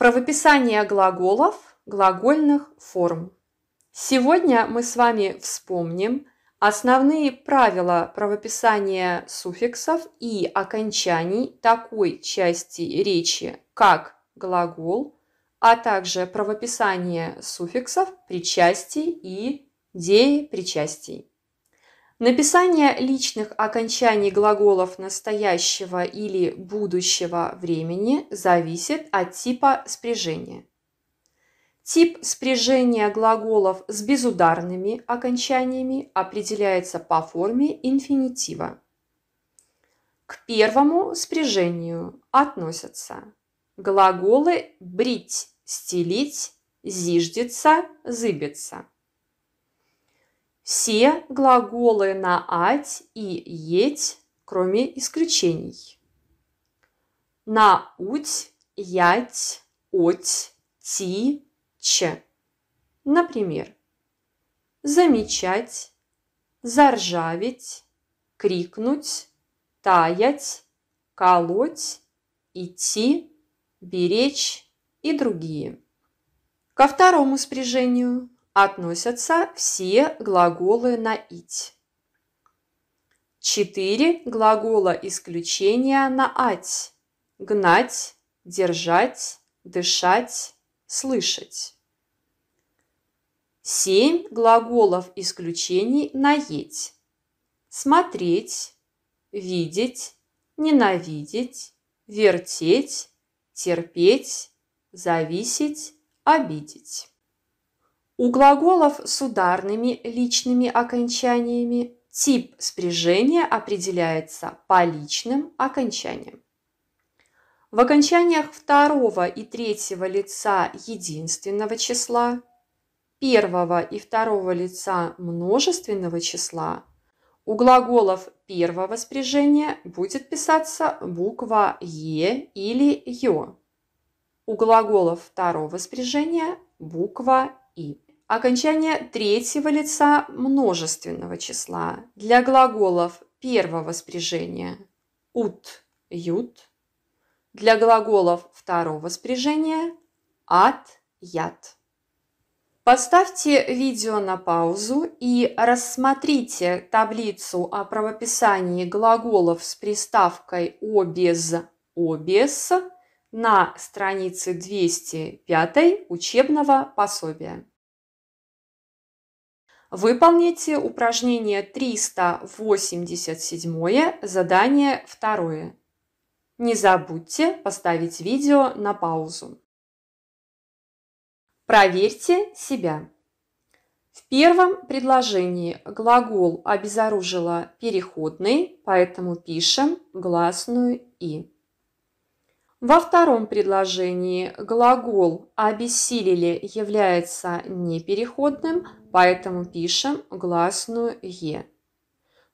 Правописание глаголов глагольных форм. Сегодня мы с вами вспомним основные правила правописания суффиксов и окончаний такой части речи, как глагол, а также правописание суффиксов, причастий и деепричастий. Написание личных окончаний глаголов настоящего или будущего времени зависит от типа спряжения. Тип спряжения глаголов с безударными окончаниями определяется по форме инфинитива. К первому спряжению относятся глаголы «брить», «стелить», «зиждется», «зыбиться» все глаголы на «ать» и «еть», кроме исключений. На «уть», «ять», «оть», «ти», «ч». Например, замечать, заржаветь, крикнуть, таять, колоть, идти, беречь и другие. Ко второму спряжению относятся все глаголы на «ить». Четыре глагола исключения на «ать» – гнать, держать, дышать, слышать. Семь глаголов исключений на «еть» – смотреть, видеть, ненавидеть, вертеть, терпеть, зависеть, обидеть. У глаголов с ударными личными окончаниями тип спряжения определяется по личным окончаниям. В окончаниях второго и третьего лица единственного числа, первого и второго лица множественного числа у глаголов первого спряжения будет писаться буква «е» или «ё». У глаголов второго спряжения – буква «и». Окончание третьего лица множественного числа для глаголов первого спряжения «ут» – «ют», для глаголов второго спряжения «ат» – «ят». Поставьте видео на паузу и рассмотрите таблицу о правописании глаголов с приставкой «обез» – «обез» на странице 205 учебного пособия. Выполните упражнение 387, задание второе. Не забудьте поставить видео на паузу. Проверьте себя. В первом предложении глагол обезоружила переходный, поэтому пишем гласную «и». Во втором предложении глагол «обессилили» является непереходным, поэтому пишем гласную «е».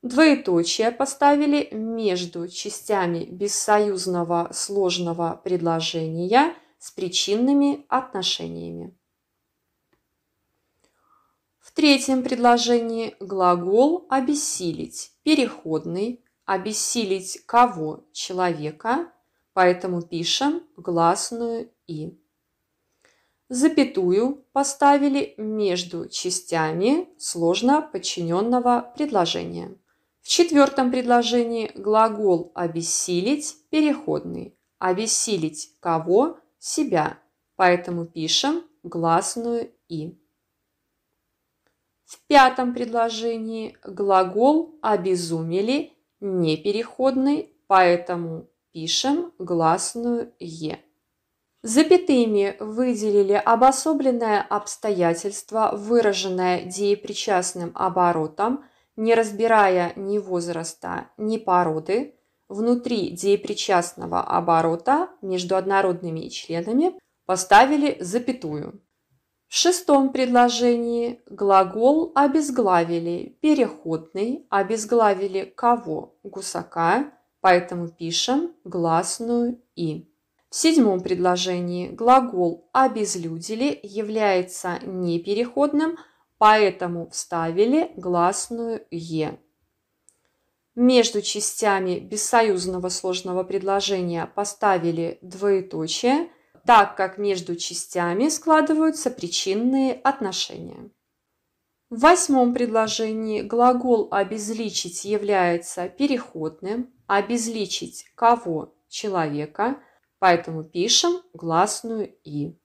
Двоеточие поставили между частями бессоюзного сложного предложения с причинными отношениями. В третьем предложении глагол «обессилить» переходный, «обессилить кого?» – человека – поэтому пишем гласную «и». Запятую поставили между частями сложно подчиненного предложения. В четвертом предложении глагол «обессилить» переходный. «Обессилить» кого? Себя. Поэтому пишем гласную «и». В пятом предложении глагол «обезумели» непереходный, поэтому пишем гласную «е». Запятыми выделили обособленное обстоятельство, выраженное деепричастным оборотом, не разбирая ни возраста, ни породы, внутри деепричастного оборота между однородными членами поставили запятую. В шестом предложении глагол обезглавили, переходный, обезглавили кого? Гусака поэтому пишем гласную «и». В седьмом предложении глагол «обезлюдили» является непереходным, поэтому вставили гласную «е». Между частями бессоюзного сложного предложения поставили двоеточие, так как между частями складываются причинные отношения. В восьмом предложении глагол «обезличить» является переходным, обезличить кого? Человека. Поэтому пишем гласную «и».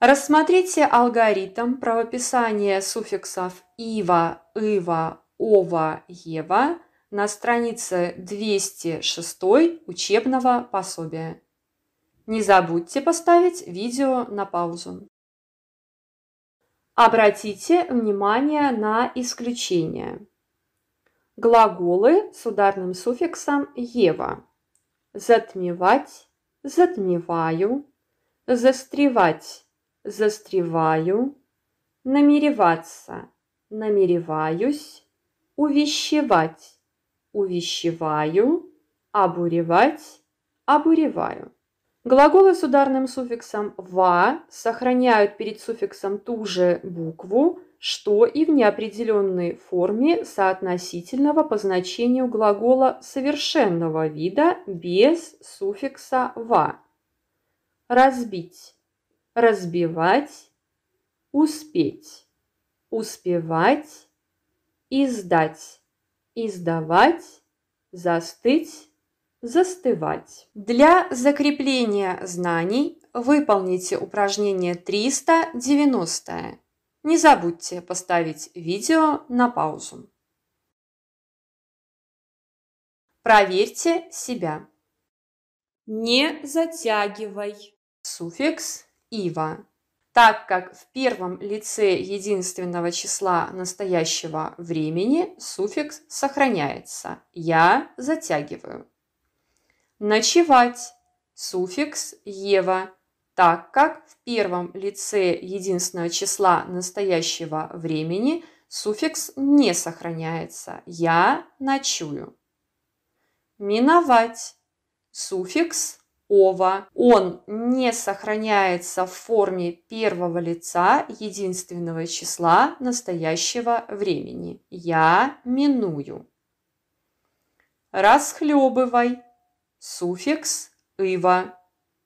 Рассмотрите алгоритм правописания суффиксов «ива», «ива», «ова», «ева» на странице 206 учебного пособия. Не забудьте поставить видео на паузу. Обратите внимание на исключения. Глаголы с ударным суффиксом «ева». Затмевать, затмеваю, застревать, застреваю, намереваться, намереваюсь, увещевать, увещеваю, обуревать, обуреваю. Глаголы с ударным суффиксом «ва» сохраняют перед суффиксом ту же букву, что и в неопределенной форме соотносительного по значению глагола совершенного вида без суффикса «ва». Разбить, разбивать, успеть, успевать, издать, издавать, застыть, застывать. Для закрепления знаний выполните упражнение 390. Не забудьте поставить видео на паузу. Проверьте себя. Не затягивай. Суффикс «ива». Так как в первом лице единственного числа настоящего времени суффикс сохраняется. Я затягиваю. Ночевать. Суффикс «ева» так как в первом лице единственного числа настоящего времени суффикс не сохраняется. Я ночую. Миновать. Суффикс ова. Он не сохраняется в форме первого лица единственного числа настоящего времени. Я миную. Расхлебывай. Суффикс ива.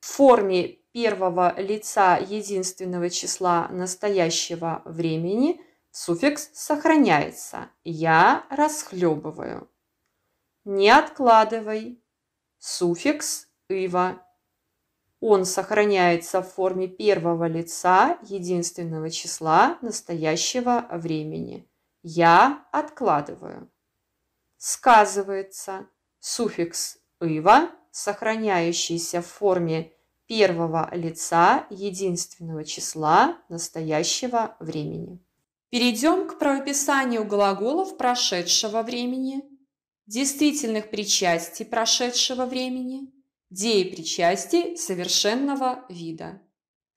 В форме первого лица единственного числа настоящего времени суффикс сохраняется. Я расхлебываю. Не откладывай. Суффикс ива Он сохраняется в форме первого лица единственного числа настоящего времени. Я откладываю. Сказывается суффикс ива сохраняющийся в форме первого лица единственного числа настоящего времени. Перейдем к правописанию глаголов прошедшего времени, действительных причастий прошедшего времени, деепричастий совершенного вида.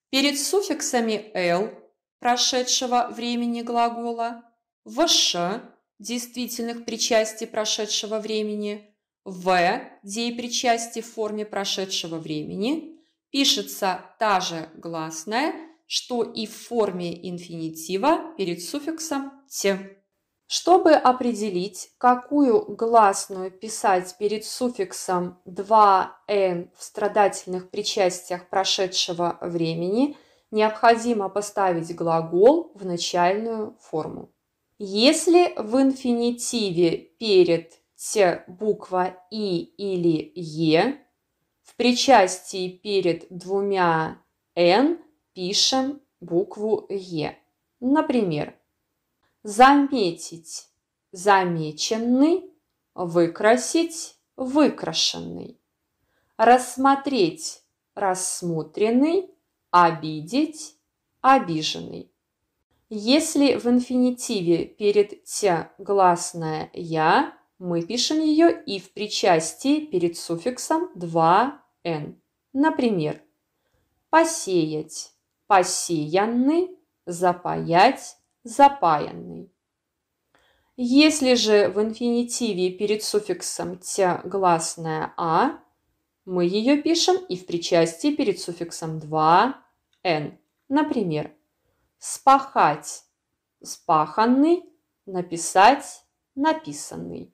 Перед суффиксами «л» прошедшего времени глагола, «вш» действительных причастий прошедшего времени, «в» деепричастий в форме прошедшего времени пишется та же гласная, что и в форме инфинитива перед суффиксом «те». Чтобы определить, какую гласную писать перед суффиксом 2n в страдательных причастиях прошедшего времени, необходимо поставить глагол в начальную форму. Если в инфинитиве перед «те» буква «и» или «е», в причастии перед двумя «н» пишем букву «е». Например, заметить – замеченный, выкрасить – выкрашенный, рассмотреть – рассмотренный, обидеть – обиженный. Если в инфинитиве перед «тя» гласное «я», мы пишем ее и в причастии перед суффиксом 2n. Например, посеять – посеянный, запаять – запаянный. Если же в инфинитиве перед суффиксом «тя» гласная «а», мы ее пишем и в причастии перед суффиксом 2n. Например, спахать – спаханный, написать – написанный.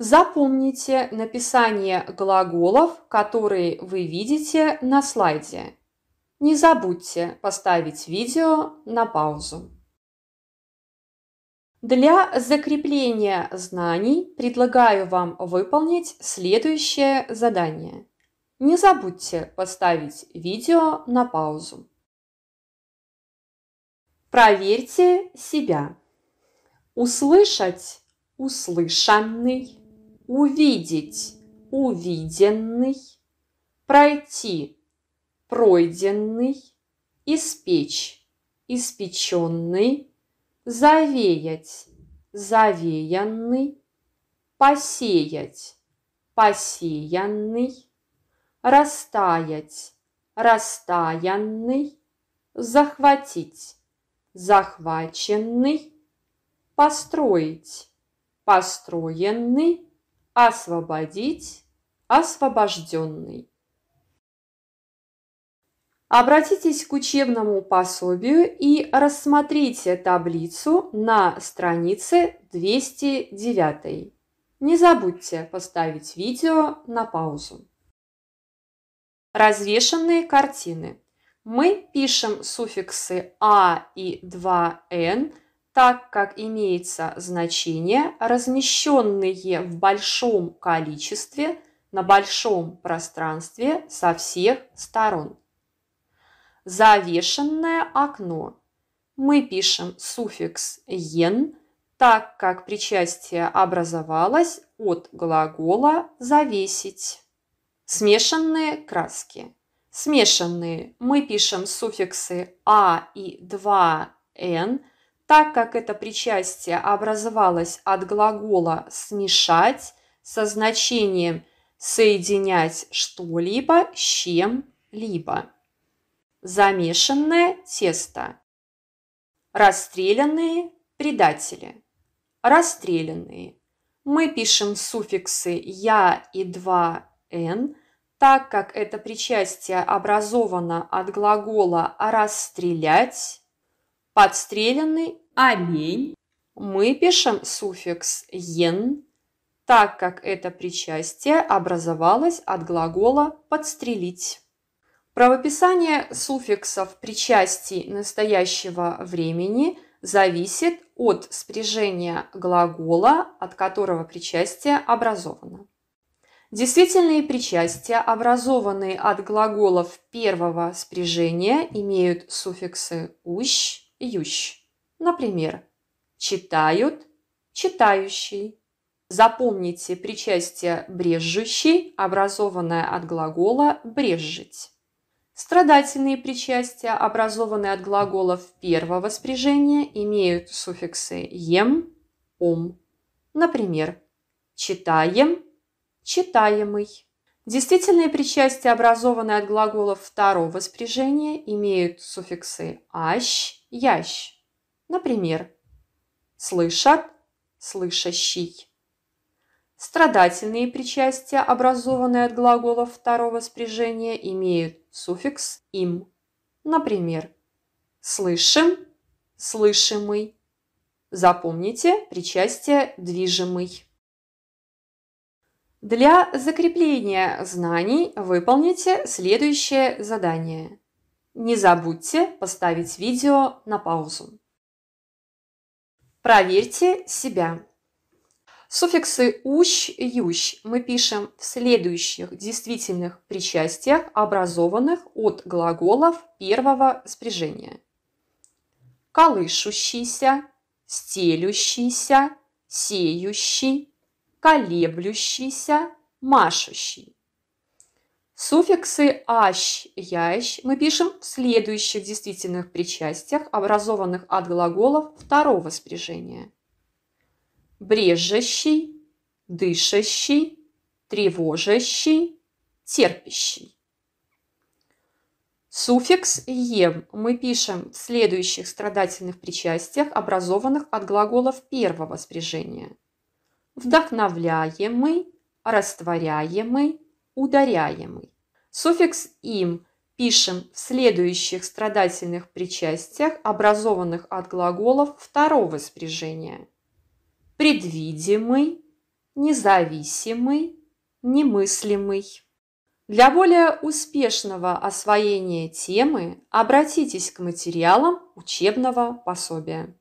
Запомните написание глаголов, которые вы видите на слайде. Не забудьте поставить видео на паузу. Для закрепления знаний предлагаю вам выполнить следующее задание. Не забудьте поставить видео на паузу. Проверьте себя. Услышать – услышанный увидеть увиденный, пройти пройденный, испечь испеченный, завеять завеянный, посеять посеянный, растаять растаянный, захватить захваченный, построить построенный, освободить, освобожденный. Обратитесь к учебному пособию и рассмотрите таблицу на странице 209. Не забудьте поставить видео на паузу. Развешенные картины. Мы пишем суффиксы «а» и «2н» так как имеется значение, размещенные в большом количестве на большом пространстве со всех сторон. Завешенное окно. Мы пишем суффикс «ен», так как причастие образовалось от глагола «завесить». Смешанные краски. Смешанные мы пишем суффиксы «а» и «2н», так как это причастие образовалось от глагола «смешать» со значением «соединять что-либо с чем-либо». Замешанное тесто. Расстрелянные предатели. Расстрелянные. Мы пишем суффиксы «я» и «2н», так как это причастие образовано от глагола «расстрелять», подстреленный олень, мы пишем суффикс «ен», так как это причастие образовалось от глагола «подстрелить». Правописание суффиксов причастий настоящего времени зависит от спряжения глагола, от которого причастие образовано. Действительные причастия, образованные от глаголов первого спряжения, имеют суффиксы «ущ», ющ. Например, читают, читающий. Запомните причастие «брежущий», образованное от глагола «брежить». Страдательные причастия, образованные от глаголов первого спряжения, имеют суффиксы «ем», «ом». Например, «читаем», «читаемый». Действительные причастия, образованные от глаголов второго спряжения, имеют суффиксы «ащ», «ящ». Например, «слышат», «слышащий». Страдательные причастия, образованные от глаголов второго спряжения, имеют суффикс «им». Например, «слышим», «слышимый». Запомните причастие «движимый». Для закрепления знаний выполните следующее задание. Не забудьте поставить видео на паузу. Проверьте себя. Суффиксы «ущ», «ющ» мы пишем в следующих действительных причастиях, образованных от глаголов первого спряжения. Колышущийся, стелющийся, сеющий, колеблющийся, машущий. Суффиксы «ащ», «ящ» мы пишем в следующих действительных причастиях, образованных от глаголов второго спряжения. Брежащий, дышащий, тревожащий, терпящий. Суффикс «ем» мы пишем в следующих страдательных причастиях, образованных от глаголов первого спряжения – вдохновляемый, растворяемый, ударяемый. Суффикс «им» пишем в следующих страдательных причастиях, образованных от глаголов второго спряжения. Предвидимый, независимый, немыслимый. Для более успешного освоения темы обратитесь к материалам учебного пособия.